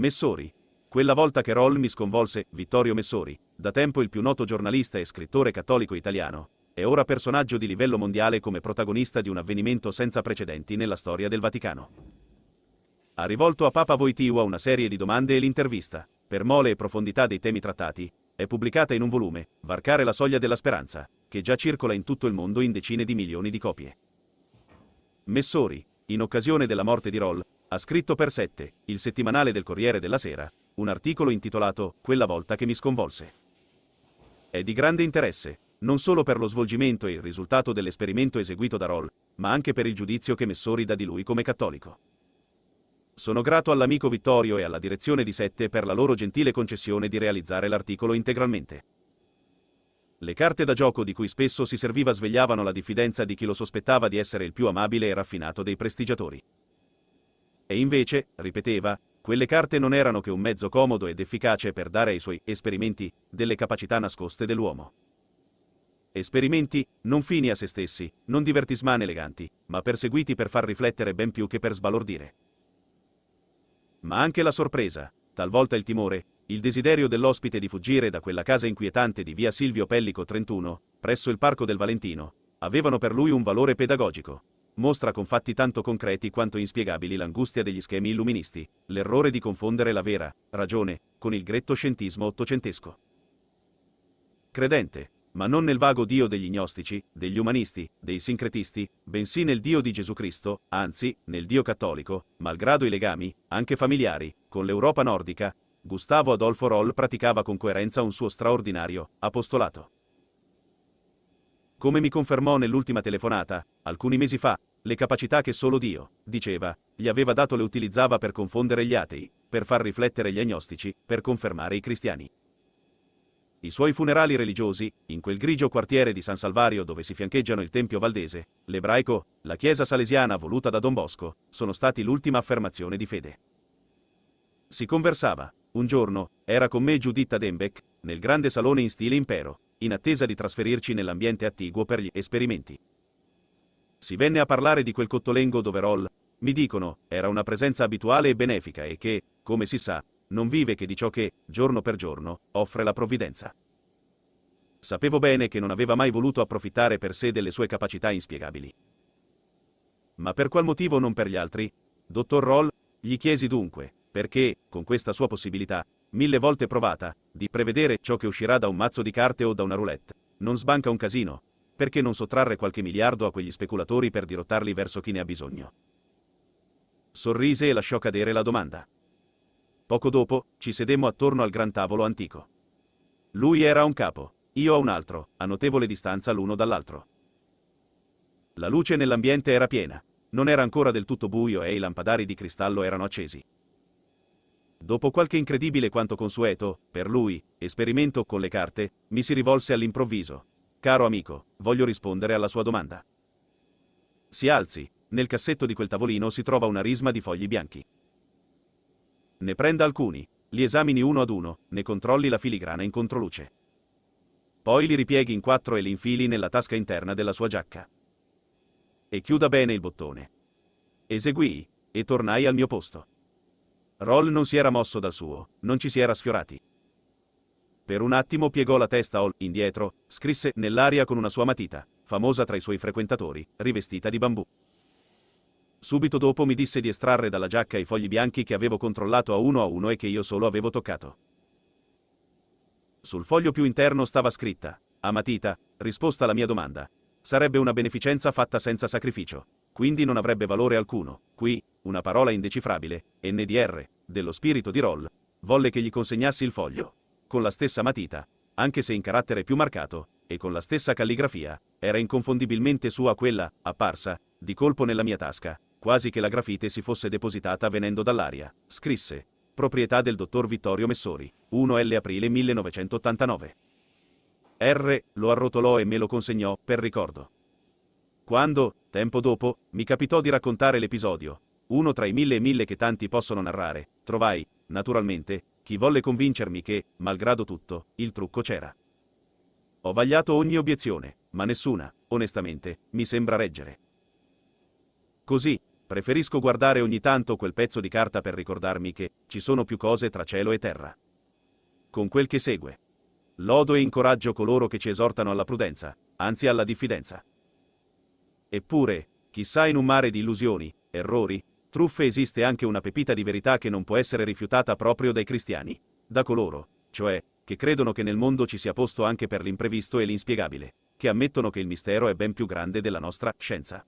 Messori. Quella volta che Roll mi sconvolse, Vittorio Messori, da tempo il più noto giornalista e scrittore cattolico italiano, è ora personaggio di livello mondiale come protagonista di un avvenimento senza precedenti nella storia del Vaticano. Ha rivolto a Papa Voitiva una serie di domande e l'intervista, per mole e profondità dei temi trattati, è pubblicata in un volume, Varcare la soglia della speranza, che già circola in tutto il mondo in decine di milioni di copie. Messori, in occasione della morte di Roll, ha scritto per Sette, il settimanale del Corriere della Sera, un articolo intitolato Quella volta che mi sconvolse. È di grande interesse, non solo per lo svolgimento e il risultato dell'esperimento eseguito da Roll, ma anche per il giudizio che Messori dà di lui come cattolico. Sono grato all'amico Vittorio e alla direzione di Sette per la loro gentile concessione di realizzare l'articolo integralmente. Le carte da gioco di cui spesso si serviva svegliavano la diffidenza di chi lo sospettava di essere il più amabile e raffinato dei prestigiatori. E invece, ripeteva, quelle carte non erano che un mezzo comodo ed efficace per dare ai suoi esperimenti delle capacità nascoste dell'uomo. Esperimenti, non fini a se stessi, non divertisman eleganti, ma perseguiti per far riflettere ben più che per sbalordire. Ma anche la sorpresa, talvolta il timore, il desiderio dell'ospite di fuggire da quella casa inquietante di via Silvio Pellico 31, presso il Parco del Valentino, avevano per lui un valore pedagogico mostra con fatti tanto concreti quanto inspiegabili l'angustia degli schemi illuministi, l'errore di confondere la vera ragione con il gretto scientismo ottocentesco. Credente, ma non nel vago Dio degli gnostici, degli umanisti, dei sincretisti, bensì nel Dio di Gesù Cristo, anzi, nel Dio cattolico, malgrado i legami, anche familiari, con l'Europa nordica, Gustavo Adolfo Roll praticava con coerenza un suo straordinario apostolato. Come mi confermò nell'ultima telefonata, alcuni mesi fa, le capacità che solo Dio, diceva, gli aveva dato le utilizzava per confondere gli atei, per far riflettere gli agnostici, per confermare i cristiani. I suoi funerali religiosi, in quel grigio quartiere di San Salvario dove si fiancheggiano il Tempio Valdese, l'ebraico, la chiesa salesiana voluta da Don Bosco, sono stati l'ultima affermazione di fede. Si conversava. Un giorno, era con me Giuditta Dembeck, nel grande salone in stile impero, in attesa di trasferirci nell'ambiente attiguo per gli esperimenti. Si venne a parlare di quel cottolengo dove Roll, mi dicono, era una presenza abituale e benefica e che, come si sa, non vive che di ciò che, giorno per giorno, offre la provvidenza. Sapevo bene che non aveva mai voluto approfittare per sé delle sue capacità inspiegabili. Ma per qual motivo non per gli altri? Dottor Roll, gli chiesi dunque, perché, con questa sua possibilità, mille volte provata, di prevedere ciò che uscirà da un mazzo di carte o da una roulette, non sbanca un casino, perché non sottrarre qualche miliardo a quegli speculatori per dirottarli verso chi ne ha bisogno? Sorrise e lasciò cadere la domanda. Poco dopo, ci sedemmo attorno al gran tavolo antico. Lui era un capo, io a un altro, a notevole distanza l'uno dall'altro. La luce nell'ambiente era piena, non era ancora del tutto buio e i lampadari di cristallo erano accesi. Dopo qualche incredibile quanto consueto, per lui, esperimento con le carte, mi si rivolse all'improvviso, Caro amico, voglio rispondere alla sua domanda. Si alzi, nel cassetto di quel tavolino si trova una risma di fogli bianchi. Ne prenda alcuni, li esamini uno ad uno, ne controlli la filigrana in controluce. Poi li ripieghi in quattro e li infili nella tasca interna della sua giacca. E chiuda bene il bottone. Eseguii, e tornai al mio posto. Roll non si era mosso dal suo, non ci si era sfiorati. Per un attimo piegò la testa all indietro, scrisse nell'aria con una sua matita, famosa tra i suoi frequentatori, rivestita di bambù. Subito dopo mi disse di estrarre dalla giacca i fogli bianchi che avevo controllato a uno a uno e che io solo avevo toccato. Sul foglio più interno stava scritta, a matita, risposta alla mia domanda. Sarebbe una beneficenza fatta senza sacrificio, quindi non avrebbe valore alcuno. Qui, una parola indecifrabile, NDR, dello spirito di Roll, volle che gli consegnassi il foglio con la stessa matita, anche se in carattere più marcato, e con la stessa calligrafia, era inconfondibilmente sua quella, apparsa, di colpo nella mia tasca, quasi che la grafite si fosse depositata venendo dall'aria, scrisse, proprietà del dottor Vittorio Messori, 1L aprile 1989. R. lo arrotolò e me lo consegnò, per ricordo. Quando, tempo dopo, mi capitò di raccontare l'episodio, uno tra i mille e mille che tanti possono narrare, trovai, naturalmente, chi volle convincermi che, malgrado tutto, il trucco c'era. Ho vagliato ogni obiezione, ma nessuna, onestamente, mi sembra reggere. Così, preferisco guardare ogni tanto quel pezzo di carta per ricordarmi che ci sono più cose tra cielo e terra. Con quel che segue. Lodo e incoraggio coloro che ci esortano alla prudenza, anzi alla diffidenza. Eppure, chissà in un mare di illusioni, errori, Truffe esiste anche una pepita di verità che non può essere rifiutata proprio dai cristiani. Da coloro, cioè, che credono che nel mondo ci sia posto anche per l'imprevisto e l'inspiegabile, che ammettono che il mistero è ben più grande della nostra scienza.